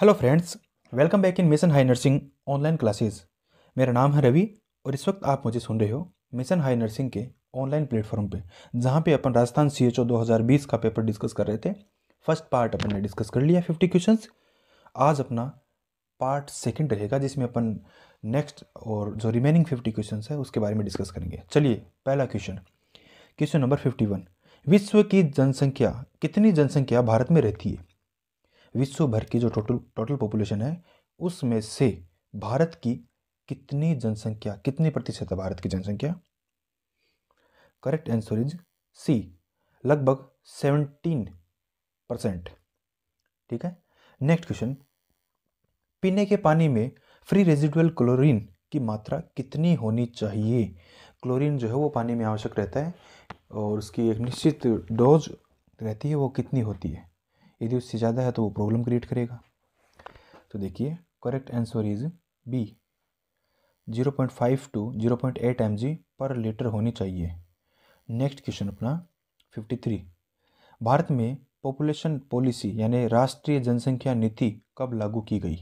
hello friends welcome back in mission high nursing online classes मेरा नाम है रवि और इस वक्त आप मुझे सुन रहे हो मिशन हाई नर्सिंग के ऑनलाइन प्लेटफॉर्म पे जहाँ पे अपन राजस्थान सी एच ओ दो हज़ार बीस का पेपर डिस्कस कर रहे थे फर्स्ट पार्ट अपन ने डिस्कस कर लिया फिफ्टी क्वेश्चंस आज अपना पार्ट सेकेंड रहेगा जिसमें अपन नेक्स्ट और जो रिमेनिंग फिफ्टी क्वेश्चन है उसके बारे में डिस्कस करेंगे चलिए पहला question question number fifty one विश्व की जनसंख्या कितनी जनसंख्या भारत में रहती है विश्व भर की जो टोटल टोटल पॉपुलेशन है उसमें से भारत की कितनी जनसंख्या कितने प्रतिशत है भारत की जनसंख्या करेक्ट आंसर इज सी लगभग सेवनटीन परसेंट ठीक है नेक्स्ट क्वेश्चन पीने के पानी में फ्री रेजिडुअल क्लोरीन की मात्रा कितनी होनी चाहिए क्लोरीन जो है वो पानी में आवश्यक रहता है और उसकी एक निश्चित डोज रहती है वो कितनी होती है यदि उससे ज़्यादा है तो वो प्रॉब्लम क्रिएट करेगा तो देखिए correct answer is B zero point five to zero point eight M G per litre होनी चाहिए नेक्स्ट क्वेश्चन अपना फिफ्टी थ्री भारत में पॉपुलेशन पॉलिसी यानी राष्ट्रीय जनसंख्या नीति कब लागू की गई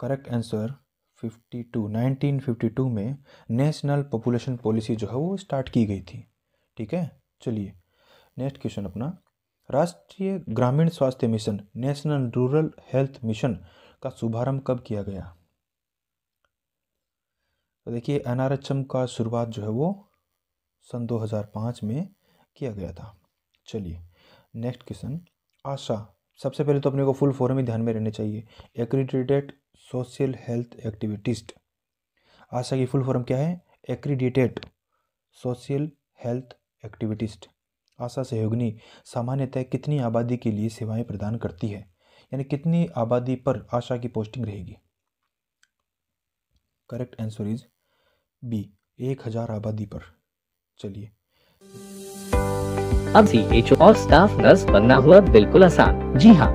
करेक्ट आंसर 52 1952 में नेशनल पॉपुलेशन पॉलिसी जो है वो स्टार्ट की गई थी ठीक है चलिए नेक्स्ट क्वेश्चन अपना राष्ट्रीय ग्रामीण स्वास्थ्य mission national rural health mission का शुभारंभ कब किया गया तो देखिए एनआरएचएम का शुरुआत जो है वो सन 2005 में किया गया था चलिए नेक्स्ट क्वेश्चन आशा सबसे पहले तो अपने को फुल फॉर्म ही ध्यान में रहने चाहिए accredited social health activist ASHA की फुल फॉर्म क्या है accredited social health activist ASHA सहयोगिनी सामान्यतः कितनी आबादी के लिए सेवाएं प्रदान करती है यानी कितनी आबादी पर आशा की पोस्टिंग रहेगी करेक्ट आंसर इज बी एक हजार आबादी पर चलिए अब सी एच और स्टाफ नर्स बनना हुआ बिल्कुल आसान जी हाँ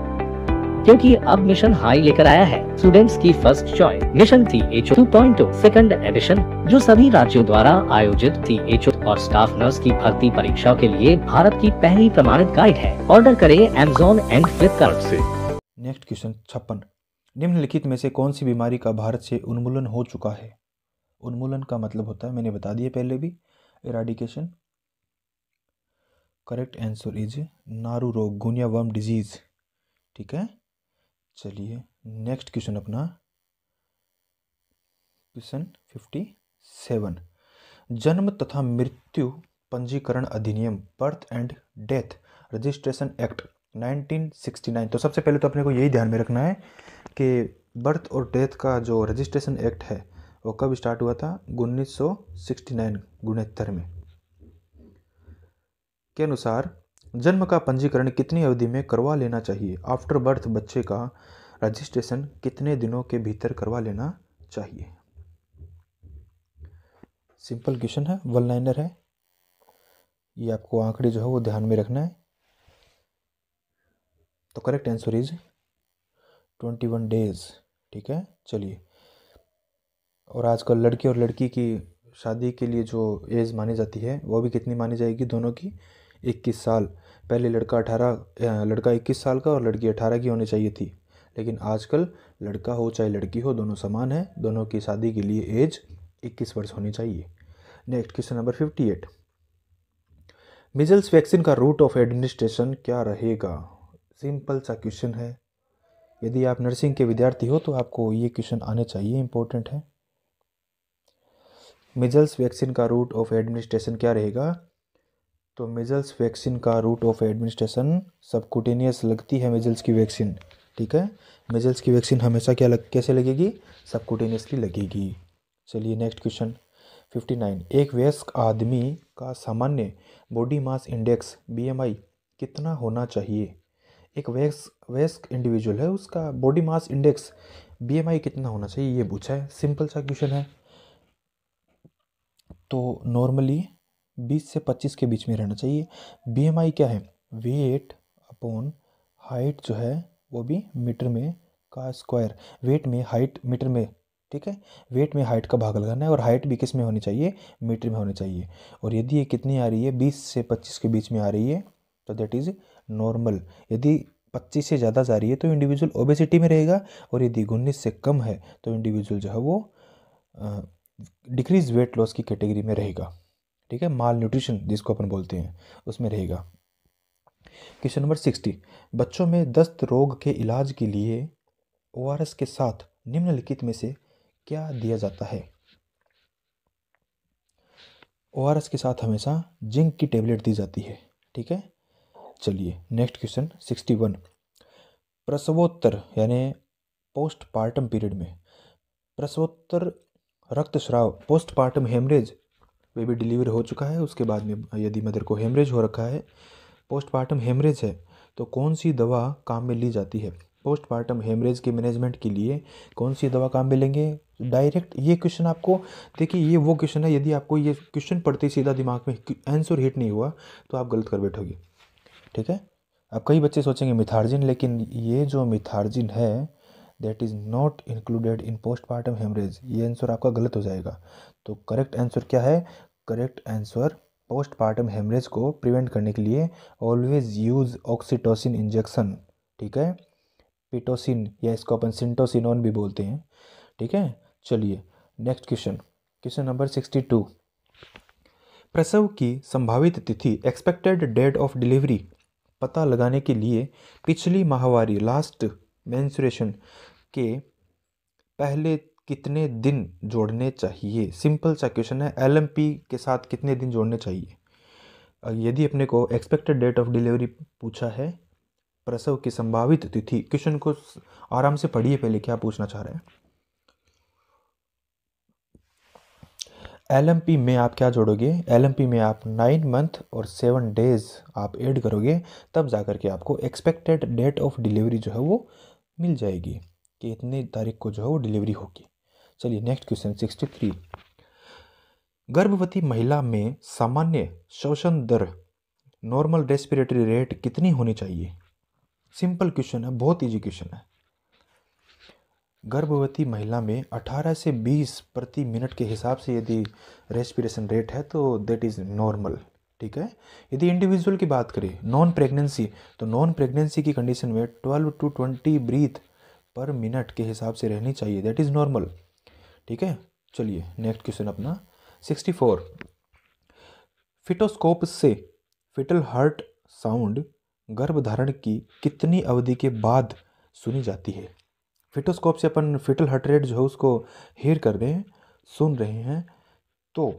क्योंकि अब मिशन हाई लेकर आया है स्टूडेंट्स की फर्स्ट चॉइस मिशन थी H two point second edition जो सभी राज्यों द्वारा आयोजित थी एच और स्टाफ नर्स की भर्ती परीक्षा के लिए भारत की पहली प्रमाणित गाइड है ऑर्डर करें एमेजोन एंड फ्लिपकार्ट ऐसी नेक्स्ट क्वेश्चन छप्पन निम्नलिखित में से कौन सी बीमारी का भारत से उन्मूलन हो चुका है उन्मूलन का मतलब होता है मैंने बता दिया पहले भी इराडिकेशन करेक्ट आंसर इज नारू रोग गुनिया वर्म डिजीज ठीक है चलिए नेक्स्ट क्वेश्चन अपना क्वेश्चन फिफ्टी सेवन जन्म तथा मृत्यु पंजीकरण अधिनियम birth and death registration act 1969 तो सबसे पहले तो अपने को यही ध्यान में रखना है कि बर्थ और डेथ का जो रजिस्ट्रेशन एक्ट है वो कब स्टार्ट हुआ था उन्नीस सौ में के अनुसार जन्म का पंजीकरण कितनी अवधि में करवा लेना चाहिए आफ्टर बर्थ बच्चे का रजिस्ट्रेशन कितने दिनों के भीतर करवा लेना चाहिए सिंपल क्वेश्चन है वन लाइनर है ये आपको आंकड़े जो है वो ध्यान में रखना है तो correct answer is twenty one days ठीक है चलिए और आजकल लड़के और लड़की की शादी के लिए जो एज मानी जाती है वो भी कितनी मानी जाएगी दोनों की इक्कीस साल पहले लड़का अठारह लड़का इक्कीस साल का और लड़की अठारह की होनी चाहिए थी लेकिन आजकल लड़का हो चाहे लड़की हो दोनों समान है दोनों की शादी के लिए एज इक्कीस वर्ष होनी चाहिए next question number fifty eight measles vaccine का रूट ऑफ एडमिनिस्ट्रेशन क्या रहेगा सिंपल सा क्वेश्चन है यदि आप नर्सिंग के विद्यार्थी हो तो आपको ये क्वेश्चन आने चाहिए इंपॉर्टेंट है मिजल्स वैक्सीन का रूट ऑफ एडमिनिस्ट्रेशन क्या रहेगा तो मिजल्स वैक्सीन का रूट ऑफ एडमिनिस्ट्रेशन सबकुटेनियस लगती है मिजल्स की वैक्सीन ठीक है मिजल्स की वैक्सीन हमेशा क्या लग कैसे लगेगी सबकुटेनियसली लगेगी चलिए नेक्स्ट क्वेश्चन 59 एक वयस्क आदमी का सामान्य बॉडी मास इंडेक्स बीएमआई कितना होना चाहिए एक वयस्क वयस्क इंडिविजुअल है उसका बॉडी मास इंडेक्स बीएमआई कितना होना चाहिए ये पूछा है सिंपल सा क्वेश्चन है तो नॉर्मली 20 से 25 के बीच में रहना चाहिए बीएमआई क्या है वेट अपॉन हाइट जो है वो भी मीटर में का स्क्वायर वेट में हाइट मीटर में ठीक है वेट में हाइट का भाग लगाना है और हाइट भी किस में होनी चाहिए मीटर में होनी चाहिए और यदि ये कितनी आ रही है बीस से पच्चीस के बीच में आ रही है तो दैट इज़ नॉर्मल यदि पच्चीस से ज़्यादा जा रही है तो इंडिविजुअल ओबेसिटी में रहेगा और यदि उन्नीस से कम है तो इंडिविजुअल जो है वो डिक्रीज वेट लॉस की कैटेगरी में रहेगा ठीक है माल न्यूट्रिशन जिसको अपन बोलते हैं उसमें रहेगा क्वेश्चन नंबर सिक्सटी बच्चों में दस्त रोग के इलाज के लिए ओ के साथ निम्नलिखित में से क्या दिया जाता है ओ के साथ हमेशा जिंक की टेबलेट दी जाती है ठीक है चलिए नेक्स्ट क्वेश्चन सिक्सटी वन प्रसवोत्तर यानी पोस्ट पार्टम पीरियड में प्रसवोत्तर रक्तस्राव पोस्टपार्टम हेमरेज बेबी डिलीवर हो चुका है उसके बाद में यदि मदर को हेमरेज हो रखा है पोस्टपार्टम हेमरेज है तो कौन सी दवा काम में ली जाती है पोस्टमार्टम हेमरेज के मैनेजमेंट के लिए कौन सी दवा काम में लेंगे डायरेक्ट ये क्वेश्चन आपको देखिए ये वो क्वेश्चन है यदि आपको ये क्वेश्चन पढ़ते सीधा दिमाग में आंसर हिट नहीं हुआ तो आप गलत कर बैठोगे ठीक है अब कई बच्चे सोचेंगे मिथार्जिन लेकिन ये जो मिथार्जिन है that is not included in postmortem haemorrhage ये आंसर आपका गलत हो जाएगा तो करेक्ट आंसर क्या है करेक्ट आंसर पोस्टमार्टम हेमरेज को प्रिवेंट करने के लिए ऑलवेज यूज़ ऑक्सीटोसिन इंजेक्शन ठीक है पिटोसिन या इसको अपन सिंटोसिनोन भी बोलते हैं ठीक है चलिए next question question number sixty two प्रसव की संभावित तिथि एक्सपेक्टेड डेट ऑफ डिलीवरी पता लगाने के लिए पिछली माहवारी लास्ट मैंसुरेशन के पहले कितने दिन जोड़ने चाहिए सिंपल सा क्वेश्चन है एल के साथ कितने दिन जोड़ने चाहिए यदि अपने को एक्सपेक्टेड डेट ऑफ डिलीवरी पूछा है प्रसव की संभावित तिथि क्वेश्चन को आराम से पढ़िए पहले क्या पूछना चाह रहे हैं एल में आप क्या जोड़ोगे एल में आप नाइन मंथ और सेवन डेज आप ऐड करोगे तब जाकर के आपको एक्सपेक्टेड डेट ऑफ डिलीवरी जो है वो मिल जाएगी कि इतने तारीख को जो है वो डिलीवरी होगी चलिए नेक्स्ट क्वेश्चन सिक्सटी थ्री गर्भवती महिला में सामान्य शोषण दर नॉर्मल रेस्पिरेटरी रेट कितनी होनी चाहिए सिंपल क्वेश्चन है बहुत इजी क्वेश्चन है गर्भवती महिला में 18 से 20 प्रति मिनट के हिसाब से यदि रेस्पिरेशन रेट है तो देट इज़ नॉर्मल ठीक है यदि इंडिविजुअल की बात करें नॉन प्रेगनेंसी तो नॉन प्रेगनेंसी की कंडीशन में 12 टू 20 ब्रीथ पर मिनट के हिसाब से रहनी चाहिए दैट इज़ नॉर्मल ठीक है चलिए नेक्स्ट क्वेश्चन अपना 64 फिटोस्कोप से फिटल हार्ट साउंड गर्भधारण की कितनी अवधि के बाद सुनी जाती है फिटोस्कोप से अपन फिटल हर्ट रेट जो है उसको हेयर कर रहे हैं सुन रहे हैं तो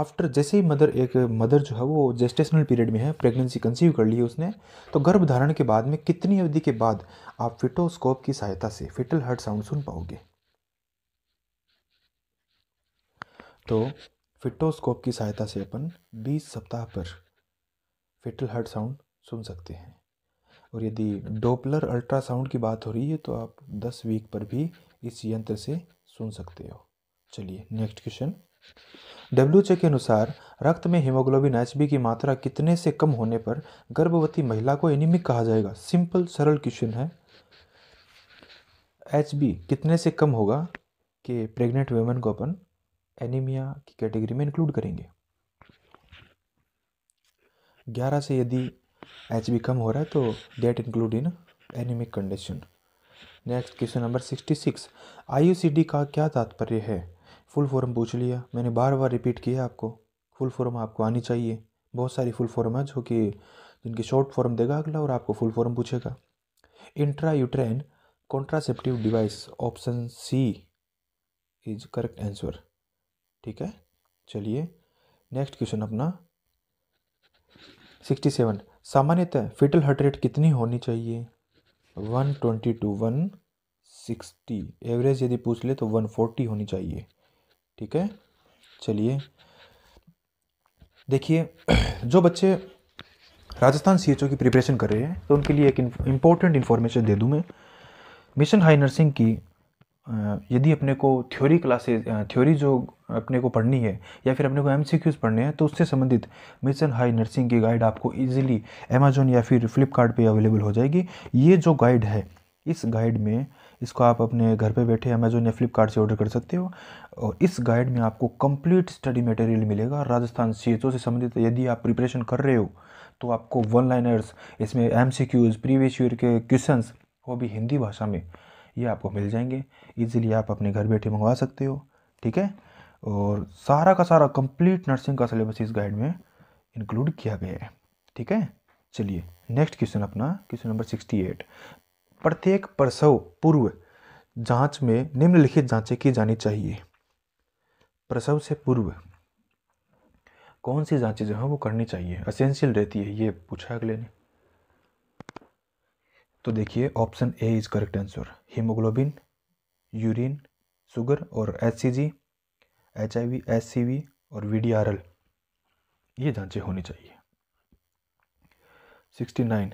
आफ्टर जैसे ही मदर एक मदर जो है वो जेस्टेशनल पीरियड में है प्रेगनेंसी कंसीव कर ली है उसने तो गर्भधारण के बाद में कितनी अवधि के बाद आप फिटोस्कोप की सहायता से फिटल हर्ट साउंड सुन पाओगे तो फिटोस्कोप की सहायता से अपन 20 सप्ताह पर फिटल हर्ट साउंड सुन सकते हैं और यदि डोपलर अल्ट्रासाउंड की बात हो रही है तो आप 10 वीक पर भी इस यंत्र से सुन सकते हो चलिए नेक्स्ट क्वेश्चन डब्ल्यू के अनुसार रक्त में हीमोग्लोबिन एच की मात्रा कितने से कम होने पर गर्भवती महिला को एनीमिक कहा जाएगा सिंपल सरल क्वेश्चन है एच कितने से कम होगा कि प्रेग्नेंट वेमन को अपन एनीमिया की कैटेगरी में इंक्लूड करेंगे ग्यारह से यदि एच भी कम हो रहा है तो that include in anaemic condition next question number sixty six I U C D का क्या तात्पर्य है फुल फॉर्म पूछ लिया मैंने बार बार रिपीट किया आपको फुल फॉर्म आपको आनी चाहिए बहुत सारी फुल फॉर्म है जो कि जिनकी शॉर्ट फॉर्म देगा अगला और आपको फुल फॉर्म पूछेगा intra uterine contraceptive device option C is correct answer ठीक है चलिए नेक्स्ट क्वेश्चन अपना सिक्सटी सेवन सामान्यतः फिटल हार्ट रेट कितनी होनी चाहिए one twenty two one sixty average यदि पूछ ले तो वन फोर्टी होनी चाहिए ठीक है चलिए देखिए जो बच्चे राजस्थान सी की प्रिपरेशन कर रहे हैं तो उनके लिए एक इम्पोर्टेंट इन्फॉर्मेशन दे दूँ मैं मिशन हाई नर्सिंग की यदि अपने को थ्योरी क्लासेज थ्योरी जो अपने को पढ़नी है या फिर अपने को एम पढ़ने हैं तो उससे संबंधित मिशन हाई नर्सिंग की गाइड आपको इजीली अमेजोन या फिर फ्लिपकार्ट अवेलेबल हो जाएगी ये जो गाइड है इस गाइड में इसको आप अपने घर पे बैठे अमेजोन या फ्लिपकार्ट से ऑर्डर कर सकते हो और इस गाइड में आपको कंप्लीट स्टडी मटेरियल मिलेगा राजस्थान सी से संबंधित यदि आप प्रिपरेशन कर रहे हो तो आपको वन लाइनर्स इसमें M C Qs previous year के क्वेश्चन वो भी हिंदी भाषा में ये आपको मिल जाएंगे इजीली आप अपने घर बैठे मंगवा सकते हो ठीक है और सारा का सारा कंप्लीट नर्सिंग का सिलेबस इस गाइड में इंक्लूड किया गया है ठीक है चलिए नेक्स्ट क्वेश्चन अपना क्वेश्चन नंबर सिक्सटी एट प्रत्येक प्रसव पूर्व जांच में निम्नलिखित जांचें की जानी चाहिए प्रसव से पूर्व कौन सी जांचें जो हैं वो करनी चाहिए असेंशियल रहती है ये पूछा अगले ने तो देखिए option A is correct answer haemoglobin urine sugar और H C G H I V S C V और वी डी आर एल ये जांचें होनी चाहिए सिक्सटी नाइन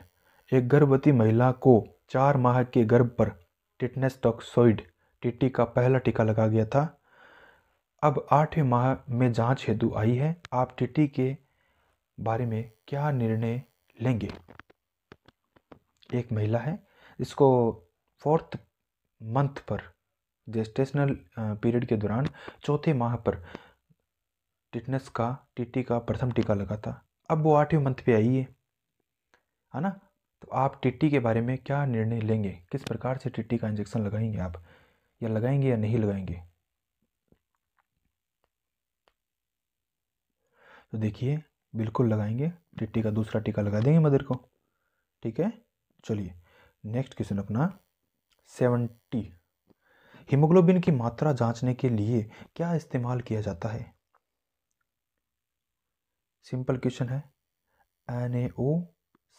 एक गर्भवती महिला को चार माह के गर्भ पर टिटनेस टॉक्सोइड टिटी का पहला टीका लगा गया था अब आठवें माह में जांच हेतु आई है आप टिटी के बारे में क्या निर्णय लेंगे एक महिला है इसको फोर्थ मंथ पर जेस्टेशनल पीरियड के दौरान चौथे माह पर टिटनेस का टीटी का प्रथम टीका लगा था अब वो आठवें मंथ पे आई है है ना तो आप टीटी के बारे में क्या निर्णय लेंगे किस प्रकार से टीटी का इंजेक्शन लगाएंगे आप या लगाएंगे या नहीं लगाएंगे तो देखिए बिल्कुल लगाएंगे टिट्टी का दूसरा टीका लगा देंगे मदर को ठीक है चलिए नेक्स्ट क्वेश्चन अपना सेवेंटी हीमोग्लोबिन की मात्रा जांचने के लिए क्या इस्तेमाल किया जाता है सिंपल क्वेश्चन है N A O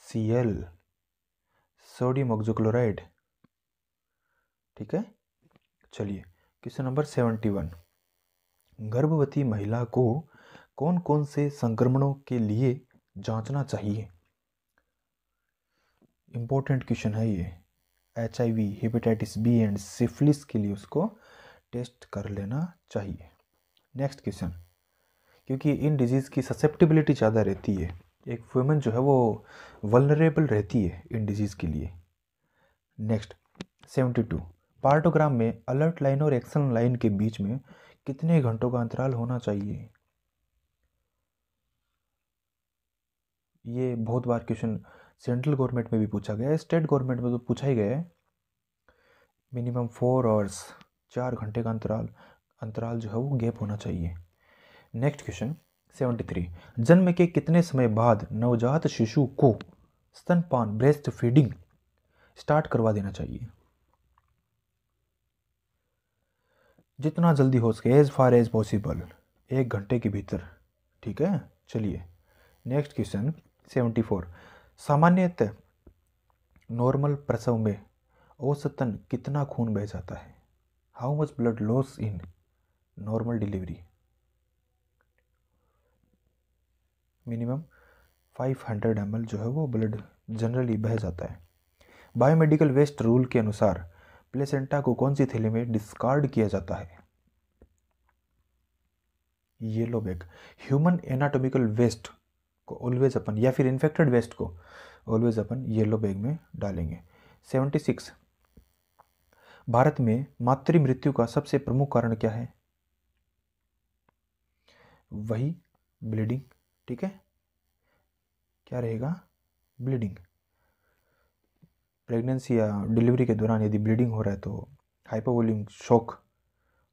C L sodium oxochloride ठीक है चलिए क्वेश्चन नंबर सेवेंटी वन गर्भवती महिला को कौन कौन से संक्रमणों के लिए जांचना चाहिए इम्पोर्टेंट क्वेश्चन है ये H I V hepatitis B and syphilis के लिए उसको टेस्ट कर लेना चाहिए नेक्स्ट क्वेश्चन क्योंकि इन डिजीज़ की ससेप्टिबिलिटी ज़्यादा रहती है एक वुमेन जो है वो वलरेबल रहती है इन डिजीज़ के लिए नेक्स्ट सेवेंटी टू पार्टोग्राम में अलर्ट लाइन और एक्शन लाइन के बीच में कितने घंटों का अंतराल होना चाहिए ये बहुत बार क्वेश्चन सेंट्रल गवर्नमेंट में भी पूछा गया है स्टेट गवर्नमेंट में तो पूछा ही गया है मिनिमम फोर आवर्स चार घंटे का अंतराल अंतराल जो है वो गैप होना चाहिए नेक्स्ट क्वेश्चन सेवेंटी थ्री जन्म के कितने समय बाद नवजात शिशु को स्तनपान ब्रेस्ट फीडिंग स्टार्ट करवा देना चाहिए जितना जल्दी हो सके एज फार एज पॉसिबल एक घंटे के भीतर ठीक है चलिए नेक्स्ट क्वेश्चन सेवेंटी फोर सामान्यतः नॉर्मल प्रसव में औसतन कितना खून बह जाता है how much blood loss in normal delivery minimum 500 M जो है वो ब्लड जनरली बह जाता है बायोमेडिकल वेस्ट रूल के अनुसार प्लेसेंटा को कौन सी थैली में डिस्कार्ड किया जाता है yellow bag human anatomical waste को ऑलवेज अपन या फिर इन्फेक्टेड वेस्ट को ऑलवेज अपन येलो बैग में डालेंगे सेवेंटी सिक्स भारत में मातृ मृत्यु का सबसे प्रमुख कारण क्या है वही ब्लीडिंग ठीक है क्या रहेगा ब्लीडिंग प्रेगनेंसी या डिलीवरी के दौरान यदि ब्लीडिंग हो रहा है तो हाइपोवोलिमिक शॉक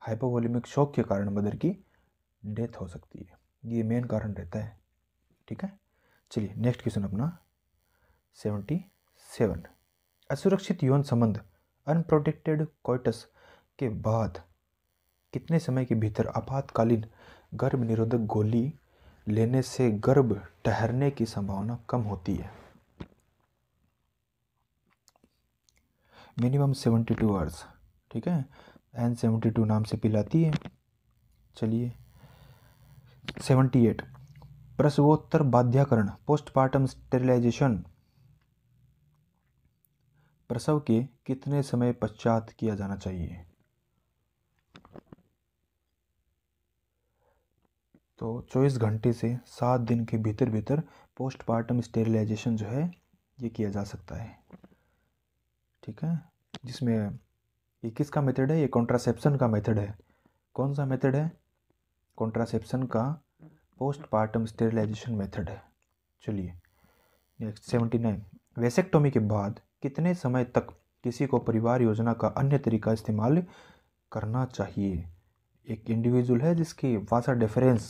हाइपोवोलिमिक शॉक के कारण मदर की डेथ हो सकती है ये मेन कारण रहता है ठीक है चलिए नेक्स्ट क्वेश्चन अपना सेवेंटी सेवन असुरक्षित यौन संबंध अनप्रोटेक्टेड कोइटस के बाद कितने समय के भीतर आपातकालीन गर्भ निरोधक गोली लेने से गर्भ ठहरने की संभावना कम होती है मिनिमम सेवेंटी टू आवर्स ठीक है एन सेवेंटी टू नाम से पिलाती है चलिए सेवेंटी एट प्रसवोत्तर बाध्याकरण पोस्टमार्टम स्टेरिलाइजेशन प्रसव के कितने समय पश्चात किया जाना चाहिए तो चौबीस घंटे से सात दिन के भीतर भीतर पोस्टमार्टम स्टेरिलाइजेशन जो है ये किया जा सकता है ठीक है जिसमें ये किसका मेथड है ये कॉन्ट्रासेप्शन का मेथड है कौन सा मेथड है कॉन्ट्रासेप्शन का पोस्टपार्टम स्टेरिलाइजेशन मेथड है चलिए नेक्स्ट सेवेंटी नाइन वेसेक्टोमी के बाद कितने समय तक किसी को परिवार योजना का अन्य तरीका इस्तेमाल करना चाहिए एक इंडिविजुअल है जिसकी वासा डिफरेंस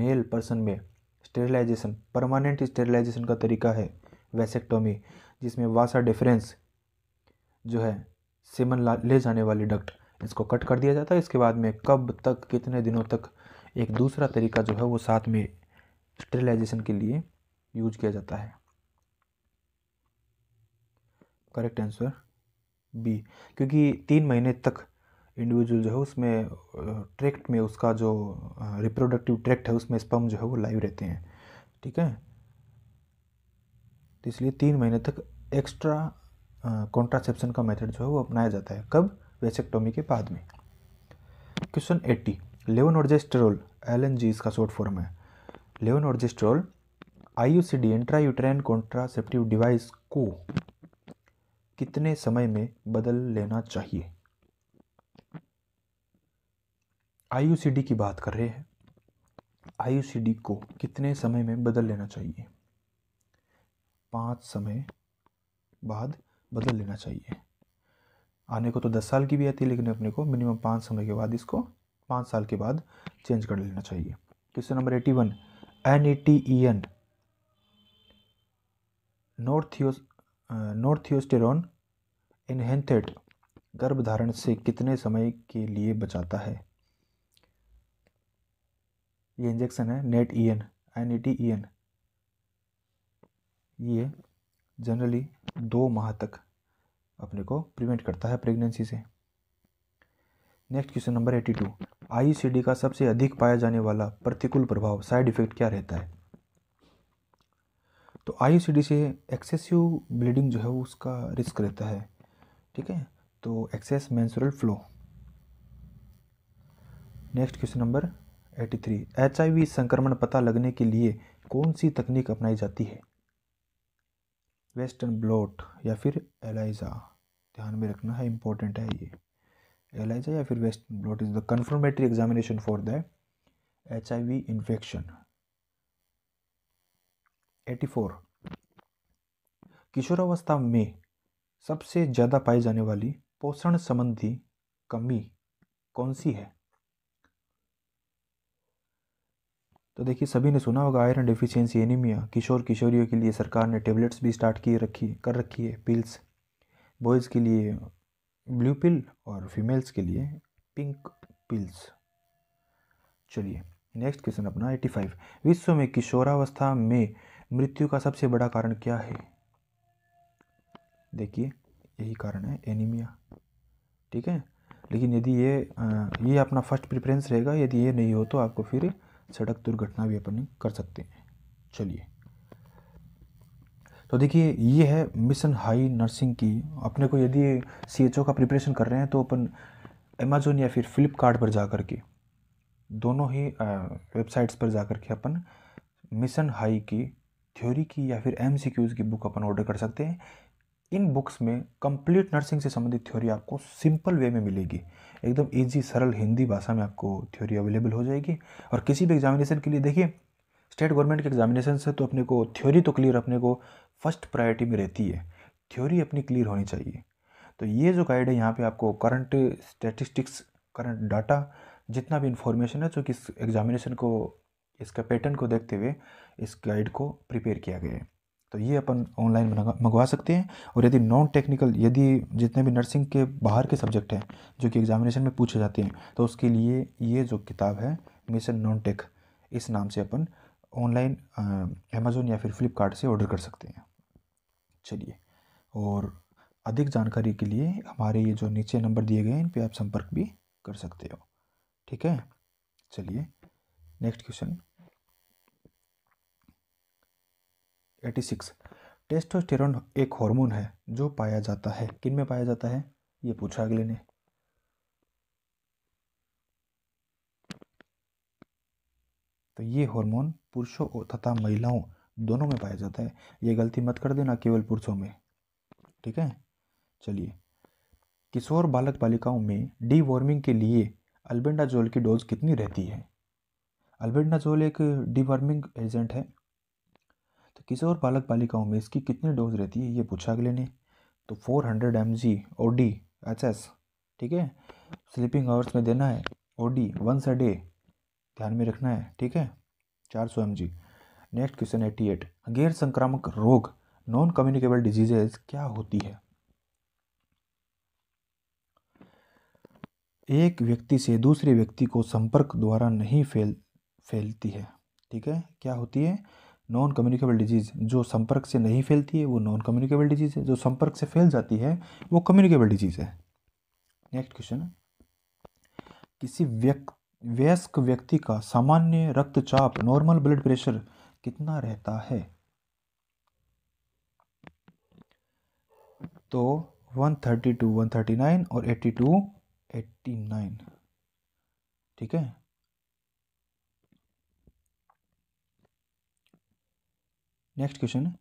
मेल पर्सन में स्टेरिलाइजेशन परमानेंट स्टेरिलाइजेशन का तरीका है वेसेक्टोमी जिसमें वासा डिफरेंस जो है सिमन ले जाने वाली डक्ट इसको कट कर दिया जाता है इसके बाद में कब तक कितने दिनों तक एक दूसरा तरीका जो है वो साथ में स्टेरिलाइजेशन के लिए यूज किया जाता है करेक्ट आंसर बी क्योंकि तीन महीने तक इंडिविजुअल जो है उसमें ट्रैक्ट में उसका जो रिप्रोडक्टिव ट्रैक्ट है उसमें स्पम जो है वो लाइव रहते हैं ठीक है तो इसलिए तीन महीने तक एक्स्ट्रा कॉन्ट्रासेप्शन का मेथड जो है वो अपनाया जाता है कब वेसेक्टोमी के बाद में question eighty levonorgestrel L N G इसका शॉर्ट फॉर्म है levonorgestrel I U C D intra uterine contraceptive device को कितने समय में बदल लेना चाहिए आई यू सी डी की बात कर रहे हैं आई यू सी डी को कितने समय में बदल लेना चाहिए पाँच समय बाद बदल लेना चाहिए आने को तो दस साल की भी आती है लेकिन अपने को मिनिमम पाँच समय के बाद इसको पाँच साल के बाद चेंज कर लेना चाहिए question number eighty one N E T E e N norethisterone enanthate गर्भधारण से कितने समय के लिए बचाता है ये इंजेक्शन है NET E N N E T E N ये जनरली दो माह तक अपने को प्रिवेंट करता है प्रेगनेंसी से next question number eighty two ICD का सबसे अधिक पाया जाने वाला प्रतिकूल प्रभाव साइड इफेक्ट क्या रहता है तो आईसीडी से एक्सेसिव ब्लीडिंग जो है उसका रिस्क रहता है ठीक है तो excess menstrual flow next question number 83 HIV संक्रमण पता लगने के लिए कौन सी तकनीक अपनाई जाती है वेस्टर्न ब्लॉट या फिर एलाइजा ध्यान में रखना है इम्पोर्टेंट है ये एलाइजा या फिर west blot is the confirmatory examination for the H I V infection eighty four किशोरावस्था में सबसे ज़्यादा पाई जाने वाली पोषण संबंधी कमी कौन सी है तो देखिए सभी ने सुना होगा आयरन डिफिशियंसी एनीमिया किशोर किशोरियों के लिए सरकार ने टेबलेट्स भी स्टार्ट की रखी कर रखी है पिल्स बॉयज़ के लिए ब्लू पिल और फीमेल्स के लिए पिंक पिल्स चलिए नेक्स्ट क्वेश्चन अपना 85 विश्व में किशोरावस्था में मृत्यु का सबसे बड़ा कारण क्या है देखिए यही कारण है एनीमिया ठीक है लेकिन यदि ये ये अपना फर्स्ट प्रेफरेंस रहेगा यदि ये नहीं हो तो आपको फिर सड़क दुर्घटना भी अपन कर सकते हैं चलिए तो देखिए ये है मिशन हाई नर्सिंग की अपने को यदि सी का प्रिपरेशन कर रहे हैं तो अपन अमेजोन या फिर फ्लिपकार्ट पर जा कर के दोनों ही वेबसाइट्स पर जा कर के अपन मिशन हाई की थ्योरी की या फिर एम की बुक अपन ऑर्डर कर सकते हैं इन बुक्स में कंप्लीट नर्सिंग से संबंधित थ्योरी आपको सिंपल वे में मिलेगी एकदम इजी सरल हिंदी भाषा में आपको थ्योरी अवेलेबल हो जाएगी और किसी भी एग्जामिनेशन के लिए देखिए स्टेट गवर्नमेंट के एग्जामिनेशन से तो अपने को थ्योरी तो क्लियर अपने को फर्स्ट प्रायोरिटी में रहती है थ्योरी अपनी क्लियर होनी चाहिए तो ये जो गाइड है यहाँ पे आपको करंट स्टैटिस्टिक्स करंट डाटा जितना भी इन्फॉर्मेशन है जो कि इस एग्जामिनेशन को इसका पैटर्न को देखते हुए इस गाइड को प्रिपेयर किया गया है तो ये अपन ऑनलाइन मंगवा सकते हैं और यदि नॉन टेक्निकल यदि जितने भी नर्सिंग के बाहर के सब्जेक्ट हैं जो कि एग्जामिनेशन में पूछे जाते हैं तो उसके लिए ये जो किताब है मिशन नॉन टेक इस नाम से अपन ऑनलाइन अमेज़ोन या फिर फ्लिपकार्ट से ऑर्डर कर सकते हैं चलिए और अधिक जानकारी के लिए हमारे ये जो नीचे नंबर दिए गए हैं इन पर आप संपर्क भी कर सकते हो ठीक है चलिए next question eighty six testosterone एक हार्मोन है जो पाया जाता है किन में पाया जाता है ये पूछा अगले ने तो ये हार्मोन पुरुषों तथा महिलाओं दोनों में पाया जाता है ये गलती मत कर देना केवल पुरुषों में ठीक है चलिए किशोर बालक बालिकाओं में डी वार्मिंग के लिए अल्बेंडाजोल की डोज कितनी रहती है अल्बेंडाजोल एक वार्मिंग एजेंट है तो किशोर बालक बालिकाओं में इसकी कितनी डोज रहती है ये पूछा अगले ने तो four hundred M G O D H S ठीक है स्लीपिंग आवर्स में देना है O D once a day ध्यान में रखना है ठीक है चार सौ M G next question eighty eight गैर संक्रामक रोग नॉन कम्युनिकेबल डिजीजेज क्या होती है एक व्यक्ति से दूसरे व्यक्ति को संपर्क द्वारा नहीं फैल फैलती है ठीक है क्या होती है नॉन कम्युनिकेबल डिजीज़ जो संपर्क से नहीं फैलती है वो नॉन कम्युनिकेबल डिजीज़ है जो संपर्क से फैल जाती है वो कम्युनिकेबल डिजीज़ है नेक्स्ट क्वेश्चन किसी व्यक्ति वयस्क व्यक्ति का सामान्य रक्तचाप नॉर्मल ब्लड प्रेशर कितना रहता है तो 132, टू 139 और 82, टू 89 ठीक है नेक्स्ट क्वेश्चन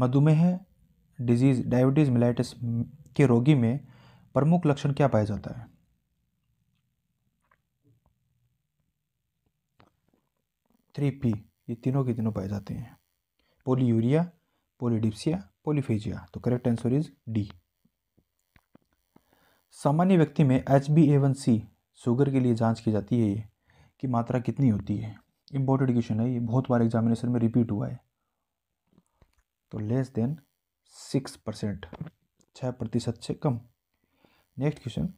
मधुमेह डिजीज डायबिटीज़ मिलाइटिस के रोगी में प्रमुख लक्षण क्या पाया जाता है थ्री पी ये तीनों के तीनों पाए जाते हैं पोली यूरिया पोलीडिप्सिया पोलीफेजिया तो करेक्ट आंसर इज डी सामान्य व्यक्ति में H B A one C sugar के लिए जांच की जाती है ये कि मात्रा कितनी होती है इंपॉर्टेंट क्वेश्चन है ये बहुत बार एग्जामिनेशन में रिपीट हुआ है तो लेस देन सिक्स परसेंट छः प्रतिशत से कम नेक्स्ट क्वेश्चन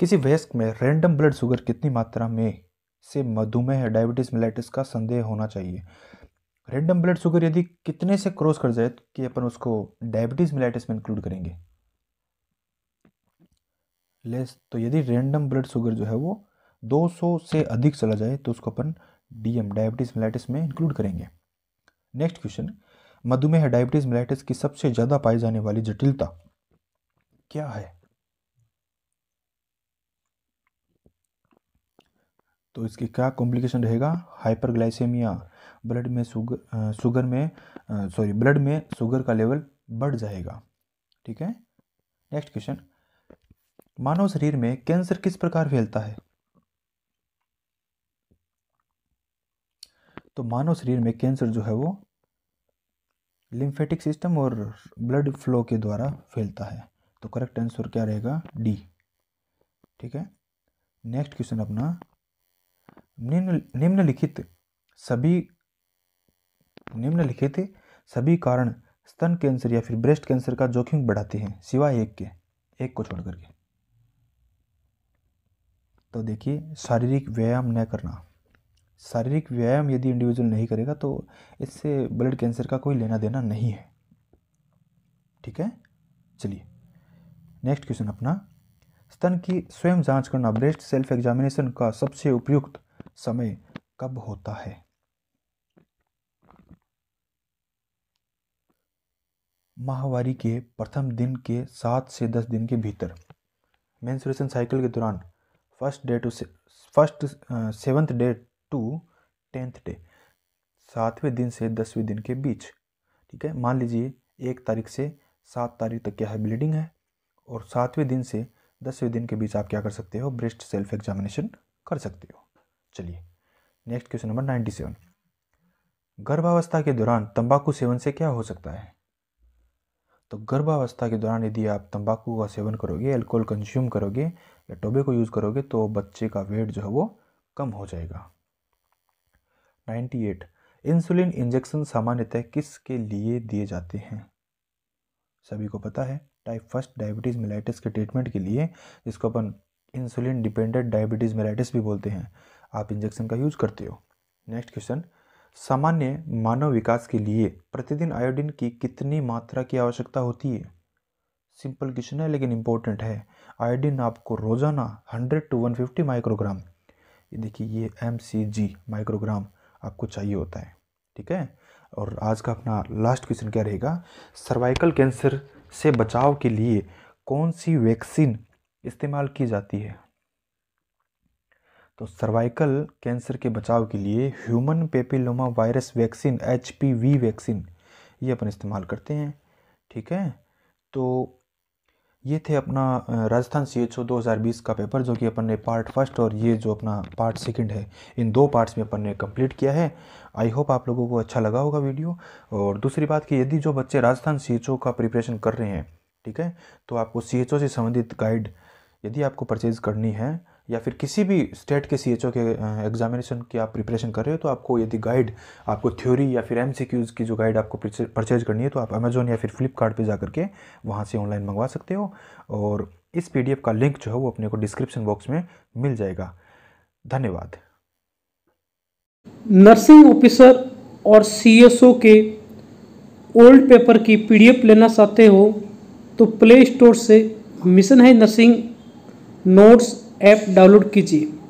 किसी वयस्क में रैंडम ब्लड शुगर कितनी मात्रा में से मधुमेह डायबिटीज़ मिलाइटिस का संदेह होना चाहिए रेंडम ब्लड शुगर यदि कितने से क्रॉस कर जाए कि अपन उसको डायबिटीज़ मिलाइटिस में इंक्लूड करेंगे लेस तो यदि रेंडम ब्लड शुगर जो है वो 200 से अधिक चला जाए तो उसको अपन डीएम डायबिटीज़ मिलाइटिस में इंक्लूड करेंगे नेक्स्ट क्वेश्चन मधुमेह डायबिटीज़ मिलाइटिस की सबसे ज़्यादा पाई जाने वाली जटिलता क्या है तो इसके क्या कॉम्प्लिकेशन रहेगा हाइपरग्लाइसेमिया ब्लड में शुगर शुगर में सॉरी ब्लड में शुगर का लेवल बढ़ जाएगा ठीक है नेक्स्ट क्वेश्चन मानव शरीर में कैंसर किस प्रकार फैलता है तो मानव शरीर में कैंसर जो है वो लिम्फेटिक सिस्टम और ब्लड फ्लो के द्वारा फैलता है तो करेक्ट आंसर क्या रहेगा डी ठीक है नेक्स्ट क्वेश्चन अपना निम्न निम्नलिखित सभी निम्नलिखित सभी कारण स्तन कैंसर या फिर ब्रेस्ट कैंसर का जोखिम बढ़ाते हैं सिवाय एक के एक को छोड़ करके तो देखिए शारीरिक व्यायाम न करना शारीरिक व्यायाम यदि इंडिविजुअल नहीं करेगा तो इससे ब्लड कैंसर का कोई लेना देना नहीं है ठीक है चलिए नेक्स्ट क्वेश्चन अपना स्तन की स्वयं जांच करना ब्रेस्ट सेल्फ एग्जामिनेशन का सबसे उपयुक्त समय कब होता है माहवारी के प्रथम दिन के सात से दस दिन के भीतर मैंसुरेशन साइकिल के दौरान first day to first seventh day to tenth day सातवें दिन से दसवें दिन के बीच ठीक है मान लीजिए एक तारीख से सात तारीख तक क्या है ब्लीडिंग है और सातवें दिन से दसवें दिन के बीच आप क्या कर सकते हो ब्रेस्ट सेल्फ एग्जामिनेशन कर सकते हो चलिए next question number ninety seven गर्भावस्था के दौरान तंबाकू सेवन से क्या हो सकता है तो गर्भावस्था के दौरान यदि आप तंबाकू का सेवन करोगे अल्कोहल कंज्यूम करोगे या टोबेको यूज़ करोगे तो बच्चे का वेट जो है वो कम हो जाएगा नाइन्टी एट इंसुलिन इंजेक्शन सामान्यतः किसके लिए दिए जाते हैं सभी को पता है टाइप फर्स्ट डायबिटीज़ मेलाइटिस के ट्रीटमेंट के लिए जिसको अपन इंसुलिन डिपेंडेंट डायबिटीज़ मेलाइटिस भी बोलते हैं आप इंजेक्शन का यूज करते हो नेक्स्ट क्वेश्चन सामान्य मानव विकास के लिए प्रतिदिन आयोडीन की कितनी मात्रा की आवश्यकता होती है सिंपल क्वेश्चन है लेकिन इंपॉर्टेंट है आयोडीन आपको रोजाना 100 टू 150 माइक्रोग्राम ये देखिए ये एम माइक्रोग्राम आपको चाहिए होता है ठीक है और आज का अपना लास्ट क्वेश्चन क्या रहेगा सर्वाइकल कैंसर से बचाव के लिए कौन सी वैक्सीन इस्तेमाल की जाती है तो सर्वाइकल कैंसर के बचाव के लिए human papilloma virus vaccine H vaccine ये अपन इस्तेमाल करते हैं ठीक है तो ये थे अपना राजस्थान सी एच ओ दो हज़ार बीस का पेपर जो कि अपन ने पार्ट फर्स्ट और ये जो अपना पार्ट सेकंड है इन दो पार्ट्स में अपन ने कंप्लीट किया है आई होप आप लोगों को अच्छा लगा होगा वीडियो और दूसरी बात कि यदि जो बच्चे राजस्थान सी एच ओ का प्रिपरेशन कर रहे हैं ठीक है तो आपको सी एच ओ से संबंधित गाइड यदि आपको परचेज़ करनी है या फिर किसी भी स्टेट के सी के एग्जामिनेशन की आप प्रिपरेशन कर रहे हो तो आपको यदि गाइड आपको थ्योरी या फिर एम की जो गाइड आपको परचेज करनी है तो आप अमेज़ोन या फिर फ्लिपकार्ट जा करके वहाँ से ऑनलाइन मंगवा सकते हो और इस पी का लिंक जो है वो अपने को डिस्क्रिप्शन बॉक्स में मिल जाएगा धन्यवाद नर्सिंग ऑफिसर और सी के ओल्ड पेपर की पी लेना चाहते हो तो प्ले स्टोर से मिशन है नर्सिंग नोट्स ऐप डाउनलोड कीजिए